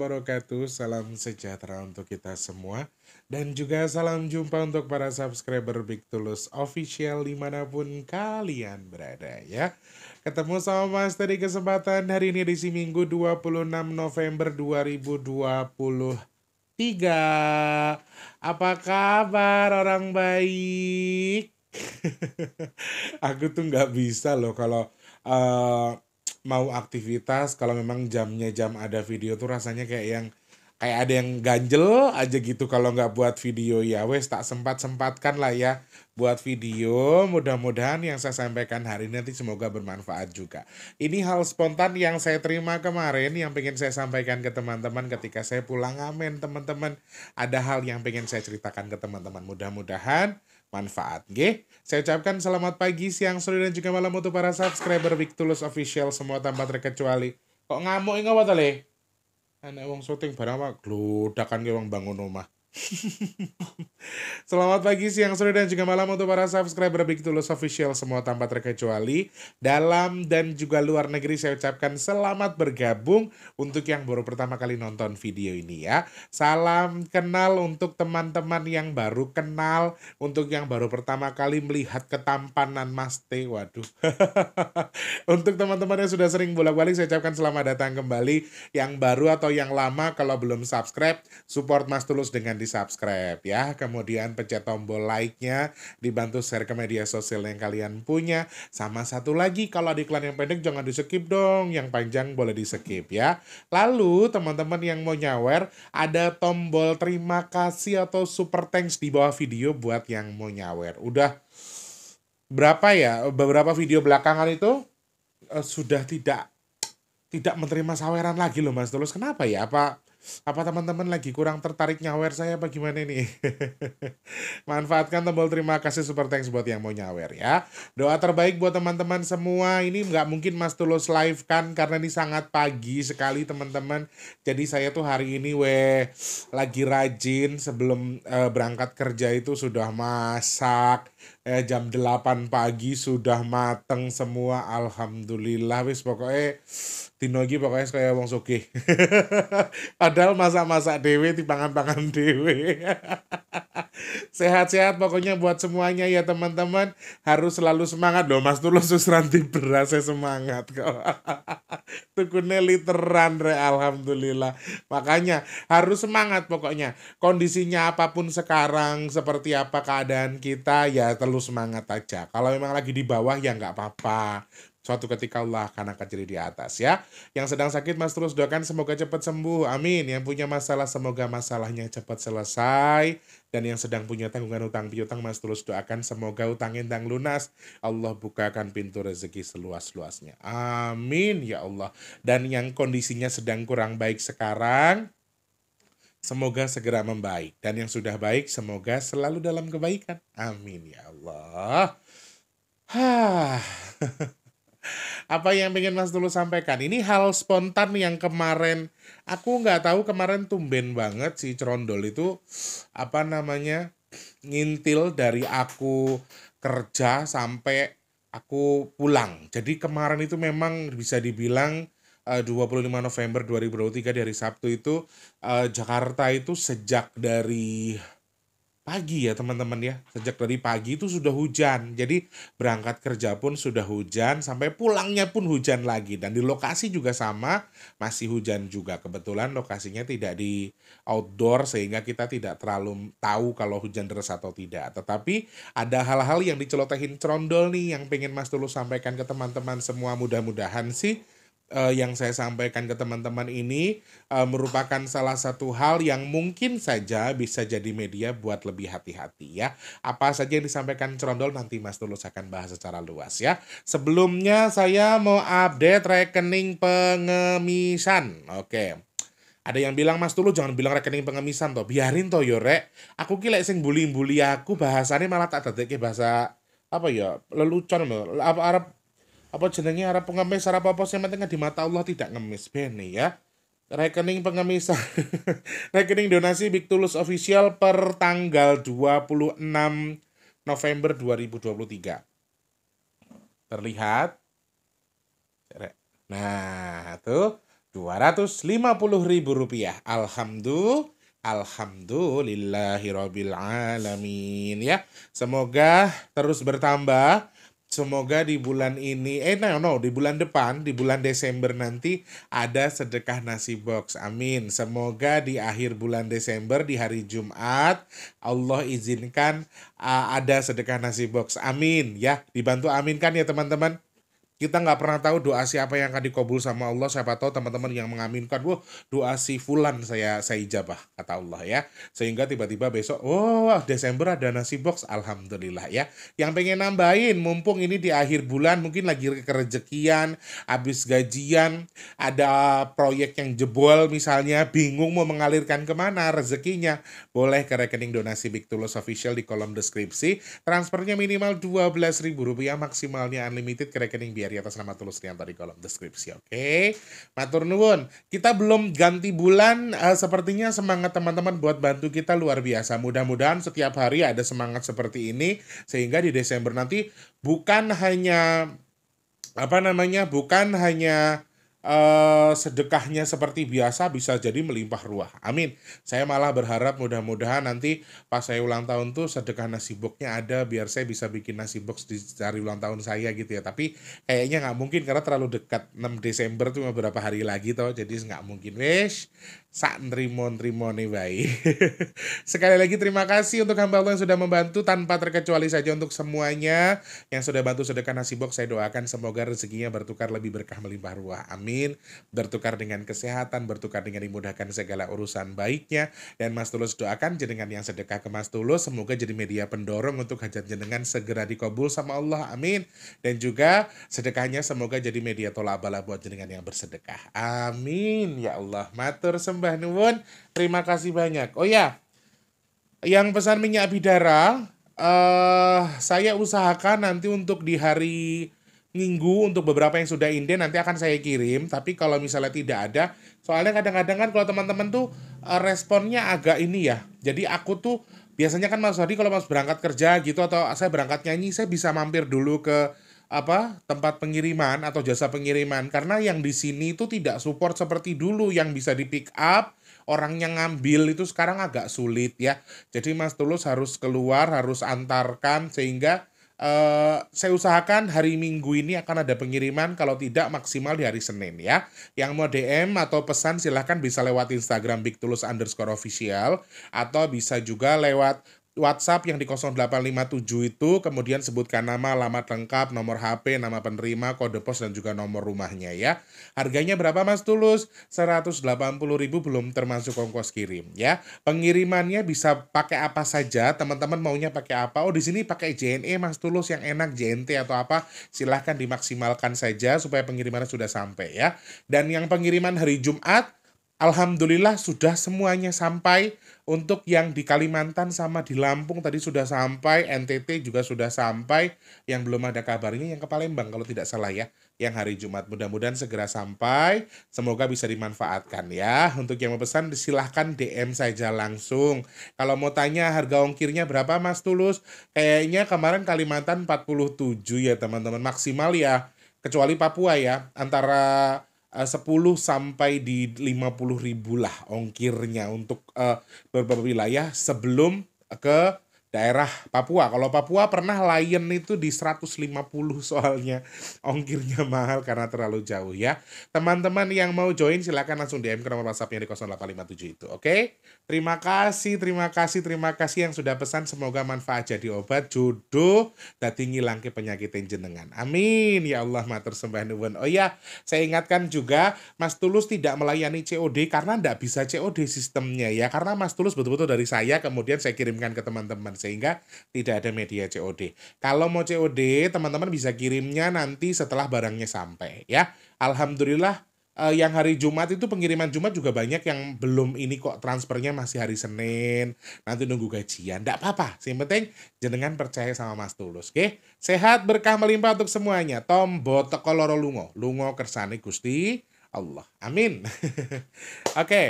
wabarakatuh, salam sejahtera untuk kita semua Dan juga salam jumpa untuk para subscriber Big Tulus Official dimanapun kalian berada ya Ketemu sama Mas tadi kesempatan hari ini di si Minggu 26 November 2023. Apa kabar orang baik? Aku tuh nggak bisa loh kalau uh, mau aktivitas kalau memang jamnya jam ada video tuh rasanya kayak yang kayak ada yang ganjel aja gitu kalau nggak buat video ya wes tak sempat sempatkan lah ya buat video mudah-mudahan yang saya sampaikan hari ini nanti semoga bermanfaat juga ini hal spontan yang saya terima kemarin yang pengen saya sampaikan ke teman-teman ketika saya pulang amin teman-teman ada hal yang pengen saya ceritakan ke teman-teman mudah-mudahan manfaat. G. Saya ucapkan selamat pagi, siang, sore, dan juga malam untuk para subscriber Big Official semua tanpa terkecuali. Kok ngamuk ini apa tadi? Anak wong syuting barang apa? Gludakan ke wong bangun rumah. Selamat pagi, siang, sore, dan juga malam untuk para subscriber Big Tulus Official semua tanpa terkecuali. Dalam dan juga luar negeri saya ucapkan selamat bergabung untuk yang baru pertama kali nonton video ini ya. Salam kenal untuk teman-teman yang baru kenal, untuk yang baru pertama kali melihat ketampanan Mas T. Waduh. untuk teman-teman yang sudah sering bolak-balik saya ucapkan selamat datang kembali. Yang baru atau yang lama kalau belum subscribe, support Mas Tulus dengan di subscribe ya. Kemudian pencet tombol like-nya, dibantu share ke media sosial yang kalian punya. Sama satu lagi, kalau di iklan yang pendek jangan di skip dong, yang panjang boleh di skip ya. Lalu teman-teman yang mau nyawer, ada tombol terima kasih atau super thanks di bawah video buat yang mau nyawer. Udah berapa ya, beberapa video belakangan itu uh, sudah tidak tidak menerima saweran lagi loh Mas Tulus. Kenapa ya? Apa apa teman-teman lagi kurang tertarik nyawer saya apa gimana nih? Manfaatkan tombol terima kasih super thanks buat yang mau nyawer ya. Doa terbaik buat teman-teman semua. Ini nggak mungkin Mas Tulus live kan karena ini sangat pagi sekali teman-teman. Jadi saya tuh hari ini weh lagi rajin sebelum uh, berangkat kerja itu sudah masak eh, jam 8 pagi sudah mateng semua alhamdulillah wis pokoknya dino iki pokoknya kaya wong sugih padahal masak-masak dewe dipangan-pangan dewe sehat-sehat pokoknya buat semuanya ya teman-teman harus selalu semangat loh Mas Tulus susranti berasa semangat kok tukunnya literan re alhamdulillah makanya harus semangat pokoknya kondisinya apapun sekarang seperti apa keadaan kita ya terlalu semangat aja. Kalau memang lagi di bawah ya nggak apa-apa. Suatu ketika Allah akan angkat jadi di atas ya. Yang sedang sakit mas terus doakan semoga cepat sembuh. Amin. Yang punya masalah semoga masalahnya cepat selesai. Dan yang sedang punya tanggungan utang piutang mas terus doakan semoga utang intang lunas. Allah bukakan pintu rezeki seluas-luasnya. Amin ya Allah. Dan yang kondisinya sedang kurang baik sekarang Semoga segera membaik dan yang sudah baik semoga selalu dalam kebaikan. Amin ya Allah. Apa yang ingin Mas Tulus sampaikan? Ini hal spontan yang kemarin aku nggak tahu kemarin tumben banget si Cerondol itu apa namanya ngintil dari aku kerja sampai aku pulang. Jadi kemarin itu memang bisa dibilang 25 eh, November 2023 dari Sabtu itu uh, Jakarta itu sejak dari pagi ya teman-teman ya sejak dari pagi itu sudah hujan jadi berangkat kerja pun sudah hujan sampai pulangnya pun hujan lagi dan di lokasi juga sama masih hujan juga kebetulan lokasinya tidak di outdoor sehingga kita tidak terlalu tahu kalau hujan deras atau tidak tetapi ada hal-hal yang dicelotehin trondol nih yang pengen Mas Tulus sampaikan ke teman-teman semua mudah-mudahan sih uh, yang saya sampaikan ke teman-teman ini uh, merupakan salah satu hal yang mungkin saja bisa jadi media buat lebih hati-hati ya. Apa saja yang disampaikan Cerondol nanti Mas Tulus akan bahas secara luas ya. Sebelumnya saya mau update rekening pengemisan. Oke. Okay. Ada yang bilang Mas Tulus jangan bilang rekening pengemisan toh, biarin toh yo rek. Aku ki lek sing bully-bully aku bahasannya malah tak dadekke bahasa apa ya lelucon apa Arab apa jenenge harap pengemis arah apa sih penting di mata Allah tidak ngemis bene ya rekening pengemis rekening donasi Big Tulus official per tanggal 26 November 2023 terlihat nah tuh puluh ribu rupiah alhamdulillah Alhamdulillahirobbilalamin ya. Semoga terus bertambah Semoga di bulan ini, eh no, no, di bulan depan, di bulan Desember nanti ada sedekah nasi box. Amin. Semoga di akhir bulan Desember, di hari Jumat, Allah izinkan uh, ada sedekah nasi box. Amin. Ya, dibantu aminkan ya teman-teman kita nggak pernah tahu doa siapa yang akan dikabul sama Allah siapa tahu teman-teman yang mengaminkan wah doa si fulan saya saya ijabah kata Allah ya sehingga tiba-tiba besok wah oh, Desember ada nasi box alhamdulillah ya yang pengen nambahin mumpung ini di akhir bulan mungkin lagi kerejekian habis gajian ada proyek yang jebol misalnya bingung mau mengalirkan kemana rezekinya boleh ke rekening donasi Big Tulus Official di kolom deskripsi transfernya minimal ribu rupiah maksimalnya unlimited ke rekening biaya di atas nama Tulus yang tadi kolom deskripsi, oke? Okay? Matur nuwun. Kita belum ganti bulan, uh, sepertinya semangat teman-teman buat bantu kita luar biasa. Mudah-mudahan setiap hari ada semangat seperti ini sehingga di Desember nanti bukan hanya apa namanya? bukan hanya eh, sedekahnya seperti biasa bisa jadi melimpah ruah. Amin. Saya malah berharap mudah-mudahan nanti pas saya ulang tahun tuh sedekah nasi boxnya ada biar saya bisa bikin nasi box di hari ulang tahun saya gitu ya. Tapi kayaknya nggak mungkin karena terlalu dekat 6 Desember tuh beberapa hari lagi tau? Jadi nggak mungkin. Wes, sak nrimo nih baik Sekali lagi terima kasih untuk hamba Allah yang sudah membantu tanpa terkecuali saja untuk semuanya yang sudah bantu sedekah nasi box saya doakan semoga rezekinya bertukar lebih berkah melimpah ruah. Amin. Bertukar dengan kesehatan, bertukar dengan dimudahkan segala urusan baiknya dan Mas Tulus doakan jenengan yang sedekah ke Mas Tulus semoga jadi media pendorong untuk hajat jenengan segera dikabul sama Allah. Amin. Dan juga sedekahnya semoga jadi media tolak bala buat jenengan yang bersedekah. Amin. Ya Allah, matur semua Mbah nuwun. Terima kasih banyak. Oh ya, yang pesan minyak bidara, uh, saya usahakan nanti untuk di hari Minggu untuk beberapa yang sudah inden nanti akan saya kirim. Tapi kalau misalnya tidak ada, soalnya kadang-kadang kan kalau teman-teman tuh eh, responnya agak ini ya. Jadi aku tuh biasanya kan Mas Hadi kalau Mas berangkat kerja gitu atau saya berangkat nyanyi, saya bisa mampir dulu ke apa tempat pengiriman atau jasa pengiriman karena yang di sini itu tidak support seperti dulu yang bisa di pick up orang yang ngambil itu sekarang agak sulit ya jadi Mas Tulus harus keluar harus antarkan sehingga Uh, saya usahakan hari Minggu ini akan ada pengiriman, kalau tidak maksimal di hari Senin ya. Yang mau DM atau pesan silahkan bisa lewat Instagram Big Tulus underscore official atau bisa juga lewat WhatsApp yang di 0857 itu kemudian sebutkan nama, alamat lengkap, nomor HP, nama penerima, kode pos dan juga nomor rumahnya ya. Harganya berapa Mas Tulus? 180.000 belum termasuk ongkos kirim ya. Pengirimannya bisa pakai apa saja, teman-teman maunya pakai apa? Oh, di sini pakai JNE Mas Tulus yang enak JNT atau apa? Silahkan dimaksimalkan saja supaya pengirimannya sudah sampai ya. Dan yang pengiriman hari Jumat Alhamdulillah sudah semuanya sampai untuk yang di Kalimantan sama di Lampung tadi sudah sampai, NTT juga sudah sampai, yang belum ada kabarnya yang ke Palembang kalau tidak salah ya, yang hari Jumat. Mudah-mudahan segera sampai, semoga bisa dimanfaatkan ya. Untuk yang mau pesan silahkan DM saja langsung. Kalau mau tanya harga ongkirnya berapa Mas Tulus? Kayaknya kemarin Kalimantan 47 ya teman-teman, maksimal ya. Kecuali Papua ya, antara 10 eh, sampai di 50 ribu lah ongkirnya untuk uh, beberapa wilayah sebelum ke daerah Papua. Kalau Papua pernah Lion itu di 150 soalnya ongkirnya mahal karena terlalu jauh ya. Teman-teman yang mau join silahkan langsung DM ke nomor WhatsApp WhatsAppnya di 0857 itu. Oke, okay? terima kasih, terima kasih, terima kasih yang sudah pesan. Semoga manfaat jadi obat, jodoh, dan tinggi langkah penyakit jenengan. Amin ya Allah matur sembah nuwun. Oh ya, saya ingatkan juga Mas Tulus tidak melayani COD karena tidak bisa COD sistemnya ya. Karena Mas Tulus betul-betul dari saya kemudian saya kirimkan ke teman-teman sehingga tidak ada media COD. Kalau mau COD, teman-teman bisa kirimnya nanti setelah barangnya sampai ya. Alhamdulillah eh, yang hari Jumat itu pengiriman Jumat juga banyak yang belum ini kok transfernya masih hari Senin nanti nunggu gajian Enggak apa-apa yang penting jenengan percaya sama Mas Tulus oke okay? sehat berkah melimpah untuk semuanya tombo teko loro lungo lungo kersane Gusti Allah amin oke okay.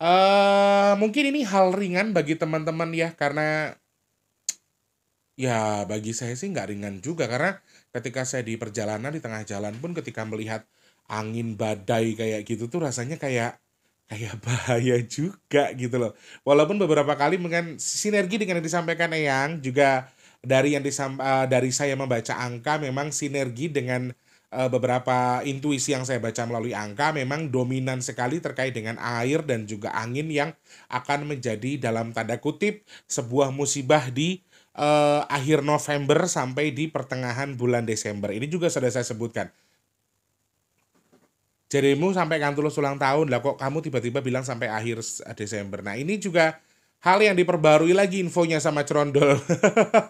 Uh, mungkin ini hal ringan bagi teman-teman ya karena ya bagi saya sih nggak ringan juga karena ketika saya di perjalanan di tengah jalan pun ketika melihat angin badai kayak gitu tuh rasanya kayak kayak bahaya juga gitu loh. Walaupun beberapa kali dengan sinergi dengan yang disampaikan Eyang juga dari yang disam, eh, dari saya membaca angka memang sinergi dengan Eh, beberapa intuisi yang saya baca melalui angka memang dominan sekali terkait dengan air dan juga angin yang akan menjadi dalam tanda kutip sebuah musibah di uh, akhir November sampai di pertengahan bulan Desember. Ini juga sudah saya sebutkan. Jeremu sampai Kantulus ulang tahun lah kok kamu tiba-tiba bilang sampai akhir Desember. Nah, ini juga hal yang diperbarui lagi infonya sama Cerondol.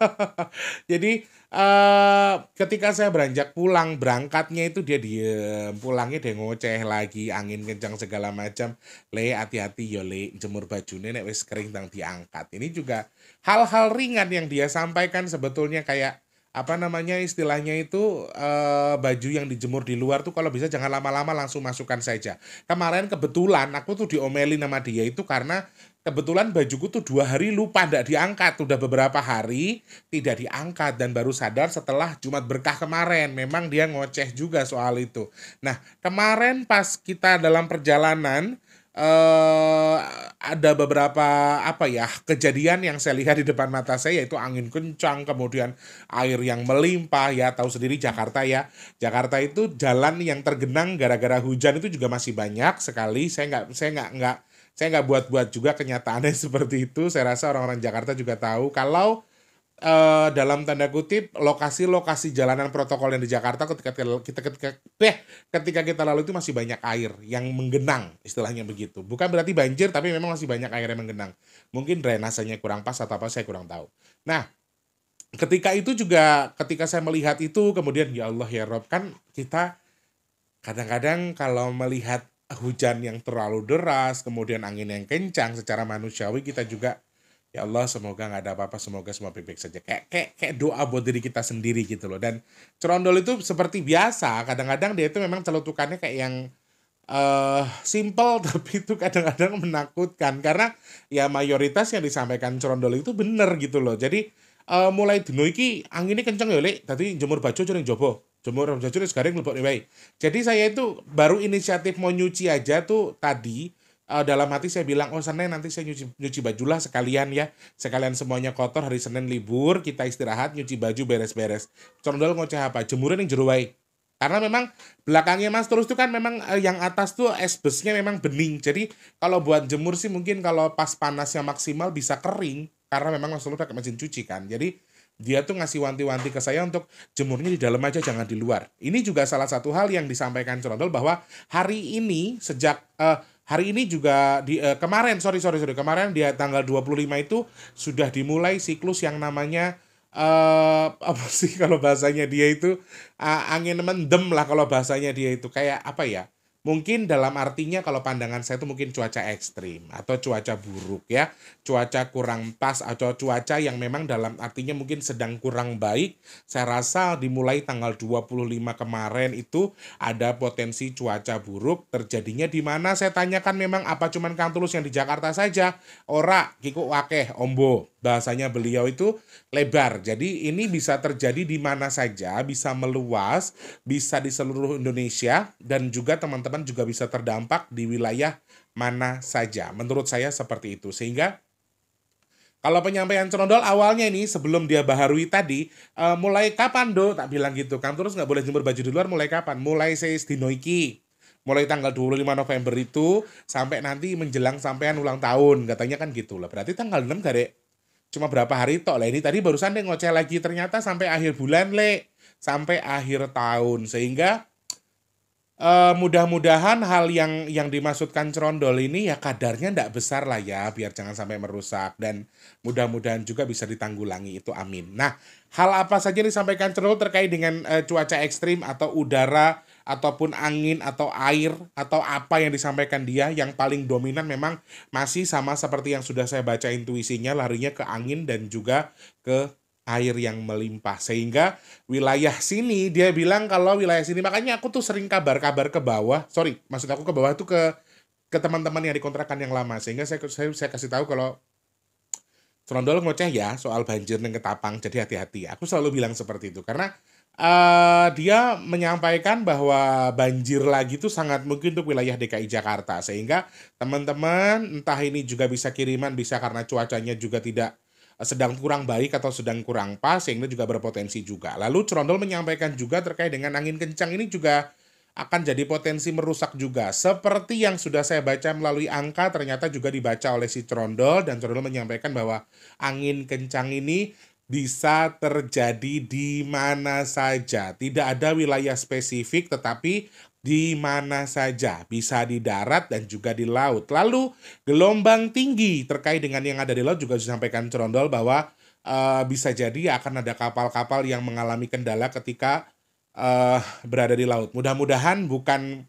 Jadi uh, ketika saya beranjak pulang, berangkatnya itu dia diem, pulangnya dia ngoceh lagi, angin kencang segala macam. Le hati-hati yo ya, le, jemur baju nenek wis kering tang diangkat. Ini juga hal-hal ringan yang dia sampaikan sebetulnya kayak apa namanya istilahnya itu uh, baju yang dijemur di luar tuh kalau bisa jangan lama-lama langsung masukkan saja. Kemarin kebetulan aku tuh diomeli nama dia itu karena kebetulan bajuku tuh dua hari lupa tidak diangkat udah beberapa hari tidak diangkat dan baru sadar setelah Jumat berkah kemarin memang dia ngoceh juga soal itu nah kemarin pas kita dalam perjalanan eh, ada beberapa apa ya kejadian yang saya lihat di depan mata saya yaitu angin kencang kemudian air yang melimpah ya tahu sendiri Jakarta ya Jakarta itu jalan yang tergenang gara-gara hujan itu juga masih banyak sekali saya nggak saya nggak nggak saya nggak buat-buat juga kenyataannya seperti itu. Saya rasa orang-orang Jakarta juga tahu kalau Uh, dalam tanda kutip lokasi-lokasi jalanan protokol yang di Jakarta ketika kita ketika eh, ketika kita lalu itu masih banyak air yang menggenang istilahnya begitu bukan berarti banjir tapi memang masih banyak air yang menggenang mungkin drainasenya kurang pas atau apa saya kurang tahu nah ketika itu juga ketika saya melihat itu kemudian ya Allah ya Rob kan kita kadang-kadang kalau melihat hujan yang terlalu deras, kemudian angin yang kencang secara manusiawi kita juga ya Allah semoga nggak ada apa-apa semoga semua baik-baik saja kayak kayak kayak doa buat diri kita sendiri gitu loh dan cerondol itu seperti biasa kadang-kadang dia itu memang celutukannya kayak yang uh, simple tapi itu kadang-kadang menakutkan karena ya mayoritas yang disampaikan cerondol itu bener gitu loh jadi uh, mulai dino iki anginnya kenceng ya lek tadi jemur baju jering jobo Jemur rem jajur sekarang lebok anyway. Jadi saya itu baru inisiatif mau nyuci aja tuh tadi uh, dalam hati saya bilang oh Senin nanti saya nyuci nyuci baju lah sekalian ya. Sekalian semuanya kotor hari Senin libur, kita istirahat nyuci baju beres-beres. Condol ngoceh apa? Jemuran yang jeruai? wae. Karena memang belakangnya Mas terus itu kan memang eh, yang atas tuh es busnya memang bening. Jadi kalau buat jemur sih mungkin kalau pas panasnya maksimal bisa kering karena memang Mas udah pakai mesin cuci kan. Jadi dia tuh ngasih wanti-wanti ke saya untuk jemurnya di dalam aja jangan di luar. Ini juga salah satu hal yang disampaikan Cerondol bahwa hari ini sejak uh, hari ini juga di uh, kemarin sorry sorry sorry kemarin dia tanggal 25 itu sudah dimulai siklus yang namanya uh, apa sih kalau bahasanya dia itu uh, angin mendem lah kalau bahasanya dia itu kayak apa ya? Mungkin dalam artinya kalau pandangan saya itu mungkin cuaca ekstrim atau cuaca buruk ya, cuaca kurang pas atau cuaca yang memang dalam artinya mungkin sedang kurang baik. Saya rasa dimulai tanggal 25 kemarin itu ada potensi cuaca buruk terjadinya di mana saya tanyakan memang apa cuman Kang Tulus yang di Jakarta saja. Ora, Kiko Wakeh, Ombo, bahasanya beliau itu lebar. Jadi ini bisa terjadi di mana saja, bisa meluas, bisa di seluruh Indonesia dan juga teman-teman teman-teman juga bisa terdampak di wilayah mana saja. Menurut saya seperti itu. Sehingga kalau penyampaian Cenodol awalnya ini sebelum dia baharui tadi, uh, mulai kapan do? Tak bilang gitu. kan? terus nggak boleh jemur baju di luar mulai kapan? Mulai saya dinoiki. Mulai tanggal 25 November itu sampai nanti menjelang sampean ulang tahun. Katanya kan gitu lah. Berarti tanggal 6 dari cuma berapa hari tok lah ini tadi barusan deh ngoceh lagi ternyata sampai akhir bulan le sampai akhir tahun sehingga Uh, mudah-mudahan hal yang yang dimaksudkan cerondol ini ya kadarnya ndak besar lah ya biar jangan sampai merusak dan mudah-mudahan juga bisa ditanggulangi itu amin. Nah, hal apa saja disampaikan cerondol terkait dengan uh, cuaca ekstrim atau udara ataupun angin atau air atau apa yang disampaikan dia yang paling dominan memang masih sama seperti yang sudah saya baca intuisinya larinya ke angin dan juga ke air yang melimpah sehingga wilayah sini dia bilang kalau wilayah sini makanya aku tuh sering kabar-kabar ke bawah sorry maksud aku ke bawah tuh ke ke teman-teman yang dikontrakan yang lama sehingga saya saya, saya kasih tahu kalau Serondol ngoceh ya soal banjir dan ketapang jadi hati-hati aku selalu bilang seperti itu karena uh, dia menyampaikan bahwa banjir lagi itu sangat mungkin untuk wilayah DKI Jakarta sehingga teman-teman entah ini juga bisa kiriman bisa karena cuacanya juga tidak sedang kurang baik atau sedang kurang pas sehingga juga berpotensi juga. Lalu Cerondol menyampaikan juga terkait dengan angin kencang ini juga akan jadi potensi merusak juga. Seperti yang sudah saya baca melalui angka ternyata juga dibaca oleh si Cerondol dan Cerondol menyampaikan bahwa angin kencang ini bisa terjadi di mana saja. Tidak ada wilayah spesifik tetapi di mana saja, bisa di darat dan juga di laut. Lalu gelombang tinggi terkait dengan yang ada di laut juga disampaikan Cerondol bahwa uh, bisa jadi akan ada kapal-kapal yang mengalami kendala ketika uh, berada di laut. Mudah-mudahan bukan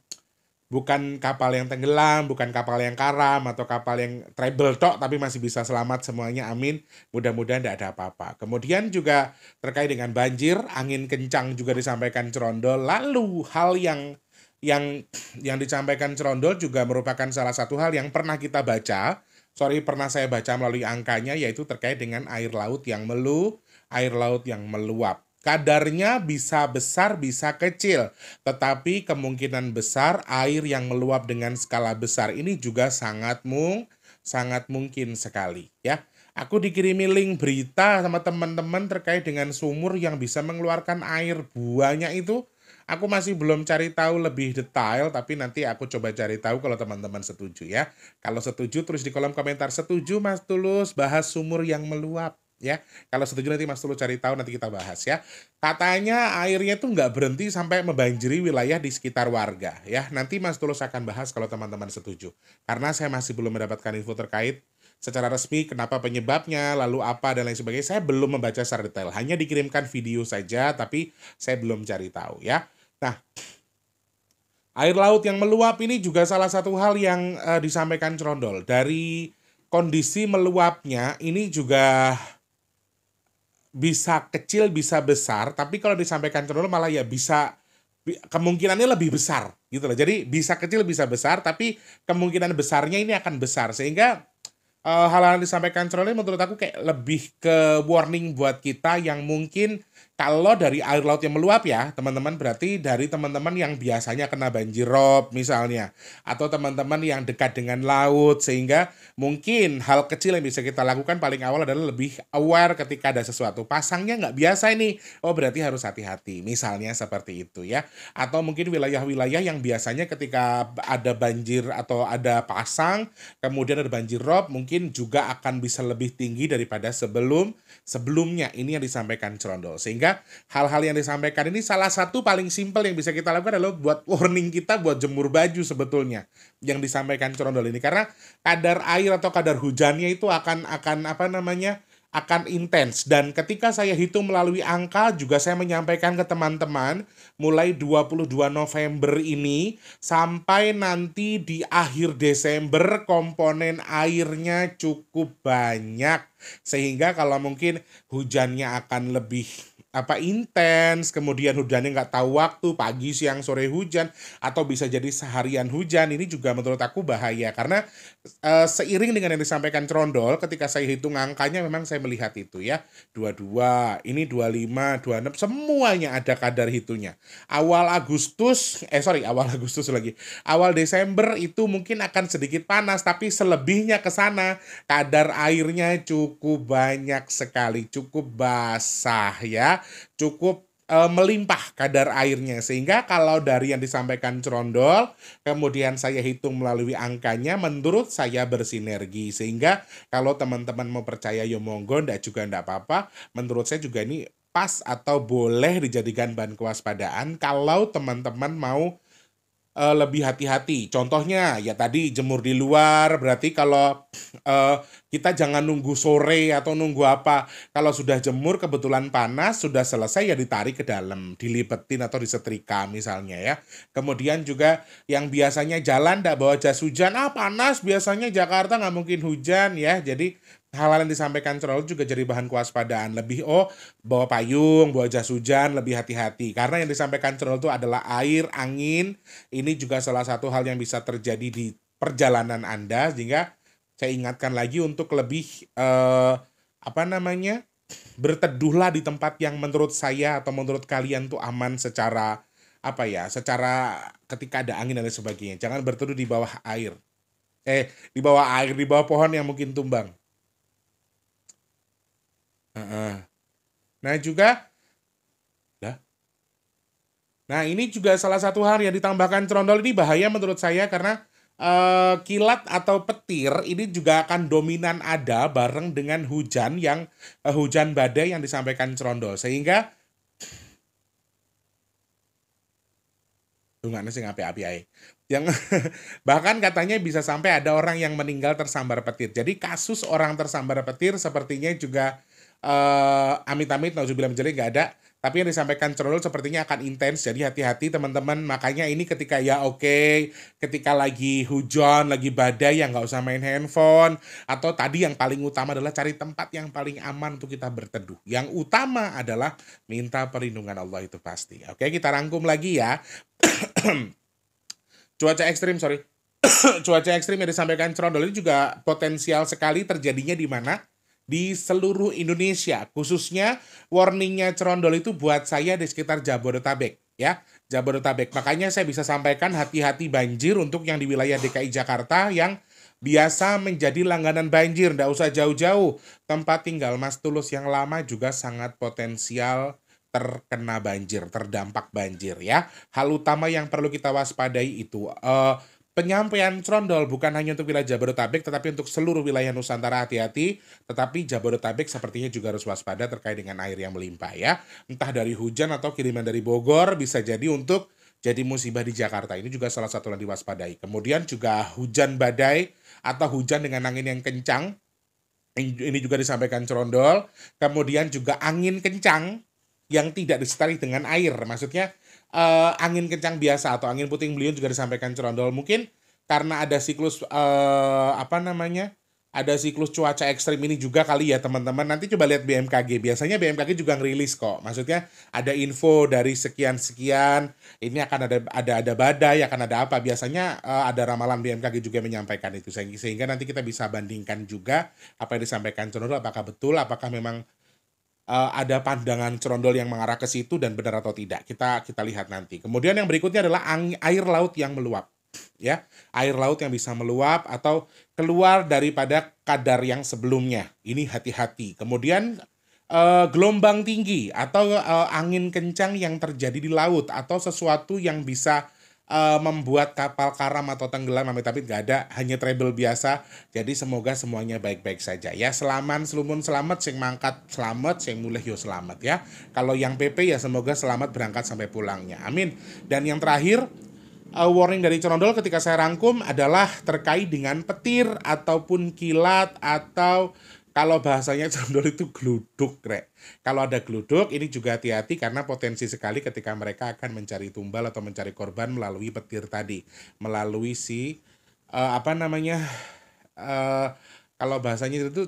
bukan kapal yang tenggelam, bukan kapal yang karam atau kapal yang treble tok tapi masih bisa selamat semuanya. Amin. Mudah-mudahan tidak ada apa-apa. Kemudian juga terkait dengan banjir, angin kencang juga disampaikan Cerondol. Lalu hal yang yang yang disampaikan Cerondol juga merupakan salah satu hal yang pernah kita baca. Sorry, pernah saya baca melalui angkanya yaitu terkait dengan air laut yang melu, air laut yang meluap. Kadarnya bisa besar, bisa kecil, tetapi kemungkinan besar air yang meluap dengan skala besar ini juga sangat mung, sangat mungkin sekali, ya. Aku dikirimi link berita sama teman-teman terkait dengan sumur yang bisa mengeluarkan air buahnya itu Aku masih belum cari tahu lebih detail, tapi nanti aku coba cari tahu kalau teman-teman setuju ya. Kalau setuju, terus di kolom komentar setuju Mas Tulus bahas sumur yang meluap ya. Kalau setuju nanti Mas Tulus cari tahu nanti kita bahas ya. Katanya airnya tuh nggak berhenti sampai membanjiri wilayah di sekitar warga ya. Nanti Mas Tulus akan bahas kalau teman-teman setuju. Karena saya masih belum mendapatkan info terkait secara resmi kenapa penyebabnya, lalu apa dan lain sebagainya. Saya belum membaca secara detail, hanya dikirimkan video saja tapi saya belum cari tahu ya. Nah, air laut yang meluap ini juga salah satu hal yang uh, disampaikan cerondol Dari kondisi meluapnya ini juga bisa kecil, bisa besar, tapi kalau disampaikan cerondol malah ya bisa kemungkinannya lebih besar gitu loh. Jadi bisa kecil bisa besar tapi kemungkinan besarnya ini akan besar sehingga eh, hal-hal uh, yang disampaikan cerondol menurut aku kayak lebih ke warning buat kita yang mungkin kalau dari air laut yang meluap ya, teman-teman berarti dari teman-teman yang biasanya kena banjir rob misalnya atau teman-teman yang dekat dengan laut sehingga mungkin hal kecil yang bisa kita lakukan paling awal adalah lebih aware ketika ada sesuatu. Pasangnya nggak biasa ini. Oh, berarti harus hati-hati. Misalnya seperti itu ya. Atau mungkin wilayah-wilayah yang biasanya ketika ada banjir atau ada pasang, kemudian ada banjir rob mungkin juga akan bisa lebih tinggi daripada sebelum sebelumnya. Ini yang disampaikan Cerondol. Sehingga hal-hal yang disampaikan ini salah satu paling simpel yang bisa kita lakukan adalah buat warning kita buat jemur baju sebetulnya yang disampaikan Corondol ini karena kadar air atau kadar hujannya itu akan akan apa namanya? akan intens dan ketika saya hitung melalui angka juga saya menyampaikan ke teman-teman mulai 22 November ini sampai nanti di akhir Desember komponen airnya cukup banyak sehingga kalau mungkin hujannya akan lebih apa intens, kemudian hujannya nggak tahu waktu, pagi, siang, sore hujan, atau bisa jadi seharian hujan, ini juga menurut aku bahaya. Karena e, seiring dengan yang disampaikan Trondol, ketika saya hitung angkanya memang saya melihat itu ya. 22, ini 25, 26, semuanya ada kadar hitungnya. Awal Agustus, eh sorry, awal Agustus lagi. Awal Desember itu mungkin akan sedikit panas, tapi selebihnya ke sana, kadar airnya cukup banyak sekali, cukup basah ya cukup e, melimpah kadar airnya sehingga kalau dari yang disampaikan Cerondol kemudian saya hitung melalui angkanya menurut saya bersinergi sehingga kalau teman-teman mau percaya yo ya monggo ndak juga ndak apa-apa menurut saya juga ini pas atau boleh dijadikan bahan kewaspadaan kalau teman-teman mau uh, lebih hati-hati. Contohnya ya tadi jemur di luar, berarti kalau uh, kita jangan nunggu sore atau nunggu apa. Kalau sudah jemur kebetulan panas, sudah selesai ya ditarik ke dalam, dilipetin atau disetrika misalnya ya. Kemudian juga yang biasanya jalan tidak bawa jas hujan, ah panas biasanya Jakarta nggak mungkin hujan ya. Jadi hal-hal yang disampaikan Cerol juga jadi bahan kewaspadaan. Lebih oh bawa payung, bawa jas hujan, lebih hati-hati. Karena yang disampaikan Cerol itu adalah air, angin. Ini juga salah satu hal yang bisa terjadi di perjalanan Anda sehingga saya ingatkan lagi untuk lebih eh, apa namanya? berteduhlah di tempat yang menurut saya atau menurut kalian tuh aman secara apa ya, secara ketika ada angin dan sebagainya. Jangan berteduh di bawah air. Eh, di bawah air, di bawah pohon yang mungkin tumbang Uh Nah juga, nah. nah ini juga salah satu hal yang ditambahkan Trondol ini bahaya menurut saya karena uh, kilat atau petir ini juga akan dominan ada bareng dengan hujan yang uh, hujan badai yang disampaikan Trondol sehingga Tunggu sih ngapain api Yang bahkan katanya bisa sampai ada orang yang meninggal tersambar petir. Jadi kasus orang tersambar petir sepertinya juga uh, amit-amit bilang jelek, nggak ada tapi yang disampaikan Cerul sepertinya akan intens jadi hati-hati teman-teman makanya ini ketika ya oke okay, ketika lagi hujan lagi badai ya nggak usah main handphone atau tadi yang paling utama adalah cari tempat yang paling aman untuk kita berteduh yang utama adalah minta perlindungan Allah itu pasti oke okay, kita rangkum lagi ya cuaca ekstrim sorry cuaca ekstrim yang disampaikan Cerul ini juga potensial sekali terjadinya di mana di seluruh Indonesia. Khususnya warningnya Cerondol itu buat saya di sekitar Jabodetabek ya. Jabodetabek. Makanya saya bisa sampaikan hati-hati banjir untuk yang di wilayah DKI Jakarta yang biasa menjadi langganan banjir. Nggak usah jauh-jauh. Tempat tinggal Mas Tulus yang lama juga sangat potensial terkena banjir, terdampak banjir ya. Hal utama yang perlu kita waspadai itu uh, Penyampaian Trondol bukan hanya untuk wilayah Jabodetabek tetapi untuk seluruh wilayah Nusantara hati-hati tetapi Jabodetabek sepertinya juga harus waspada terkait dengan air yang melimpah ya entah dari hujan atau kiriman dari Bogor bisa jadi untuk jadi musibah di Jakarta ini juga salah satu yang diwaspadai kemudian juga hujan badai atau hujan dengan angin yang kencang ini juga disampaikan Trondol kemudian juga angin kencang yang tidak disertai dengan air maksudnya uh, angin kencang biasa atau angin puting beliung juga disampaikan Cerondol mungkin karena ada siklus uh, apa namanya ada siklus cuaca ekstrim ini juga kali ya teman-teman nanti coba lihat BMKG biasanya BMKG juga ngerilis kok maksudnya ada info dari sekian sekian ini akan ada ada ada badai akan ada apa biasanya uh, ada ramalan BMKG juga menyampaikan itu sehingga nanti kita bisa bandingkan juga apa yang disampaikan cerondol apakah betul apakah memang uh, ada pandangan cerondol yang mengarah ke situ dan benar atau tidak. Kita kita lihat nanti. Kemudian yang berikutnya adalah air laut yang meluap. Ya, air laut yang bisa meluap atau keluar daripada kadar yang sebelumnya. Ini hati-hati. Kemudian uh, gelombang tinggi atau uh, angin kencang yang terjadi di laut atau sesuatu yang bisa uh, membuat kapal karam atau tenggelam tapi nggak ada hanya treble biasa jadi semoga semuanya baik-baik saja ya selaman selumun selamat sing mangkat selamat sing mulih yo selamat ya kalau yang PP ya semoga selamat berangkat sampai pulangnya amin dan yang terakhir uh, warning dari cerondol ketika saya rangkum adalah terkait dengan petir ataupun kilat atau kalau bahasanya cendol itu geluduk, Rek. Kalau ada geluduk, ini juga hati-hati karena potensi sekali ketika mereka akan mencari tumbal atau mencari korban melalui petir tadi. Melalui si, uh, apa namanya, uh, kalau bahasanya itu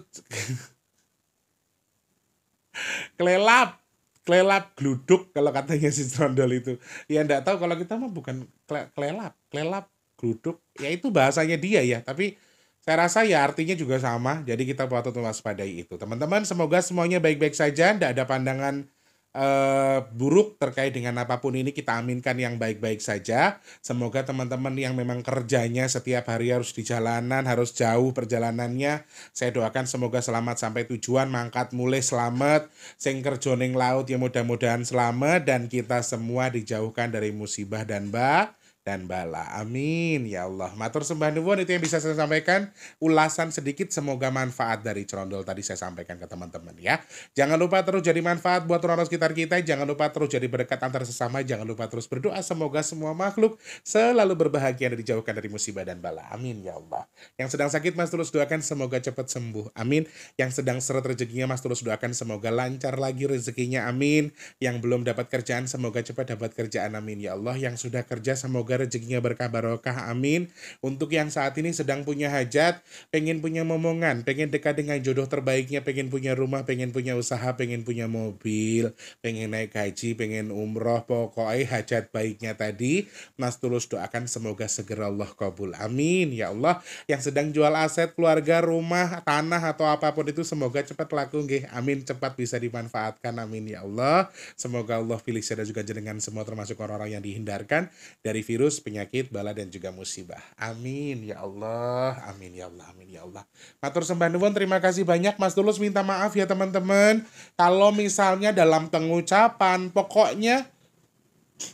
kelelap. Kelelap geluduk kalau katanya si trondol itu. Ya nggak tahu kalau kita mah bukan kelelap. Kelelap geluduk, ya itu bahasanya dia ya. Tapi saya rasa ya artinya juga sama, jadi kita patut waspadai itu. Teman-teman, semoga semuanya baik-baik saja, tidak ada pandangan uh, buruk terkait dengan apapun ini, kita aminkan yang baik-baik saja. Semoga teman-teman yang memang kerjanya setiap hari harus di jalanan, harus jauh perjalanannya, saya doakan semoga selamat sampai tujuan, mangkat mulai selamat, sing kerjoning laut ya mudah-mudahan selamat, dan kita semua dijauhkan dari musibah dan bak dan bala. Amin ya Allah. Matur sembah nuwun itu yang bisa saya sampaikan. Ulasan sedikit semoga manfaat dari cerondol tadi saya sampaikan ke teman-teman ya. Jangan lupa terus jadi manfaat buat orang orang sekitar kita. Jangan lupa terus jadi berkat antar sesama. Jangan lupa terus berdoa semoga semua makhluk selalu berbahagia dan dijauhkan dari musibah dan bala. Amin ya Allah. Yang sedang sakit Mas terus doakan semoga cepat sembuh. Amin. Yang sedang seret rezekinya Mas terus doakan semoga lancar lagi rezekinya. Amin. Yang belum dapat kerjaan semoga cepat dapat kerjaan. Amin ya Allah. Yang sudah kerja semoga semoga rezekinya berkah barokah amin untuk yang saat ini sedang punya hajat pengen punya momongan pengen dekat dengan jodoh terbaiknya pengen punya rumah pengen punya usaha pengen punya mobil pengen naik gaji pengen umroh pokoknya hajat baiknya tadi Mas Tulus doakan semoga segera Allah kabul amin ya Allah yang sedang jual aset keluarga rumah tanah atau apapun itu semoga cepat laku nggih amin cepat bisa dimanfaatkan amin ya Allah semoga Allah pilih saya juga jenengan semua termasuk orang-orang yang dihindarkan dari virus virus, penyakit, bala dan juga musibah. Amin ya Allah, amin ya Allah, amin ya Allah. Matur sembah nuwun, terima kasih banyak Mas Tulus minta maaf ya teman-teman. Kalau misalnya dalam pengucapan pokoknya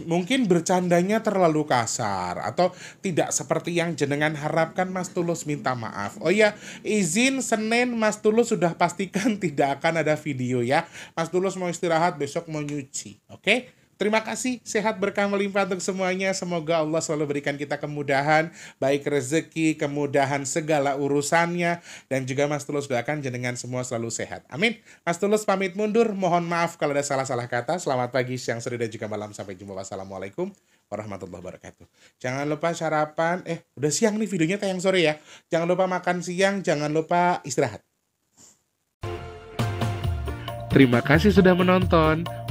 mungkin bercandanya terlalu kasar atau tidak seperti yang jenengan harapkan Mas Tulus minta maaf. Oh ya, izin Senin Mas Tulus sudah pastikan tidak akan ada video ya. Mas Tulus mau istirahat, besok mau nyuci. Oke? Okay? Terima kasih, sehat berkah melimpah untuk semuanya. Semoga Allah selalu berikan kita kemudahan, baik rezeki, kemudahan segala urusannya, dan juga Mas Tulus doakan jenengan semua selalu sehat. Amin. Mas Tulus pamit mundur, mohon maaf kalau ada salah-salah kata. Selamat pagi, siang, sore, dan juga malam. Sampai jumpa. Wassalamualaikum warahmatullahi wabarakatuh. Jangan lupa sarapan, eh udah siang nih videonya tayang sore ya. Jangan lupa makan siang, jangan lupa istirahat. Terima kasih sudah menonton.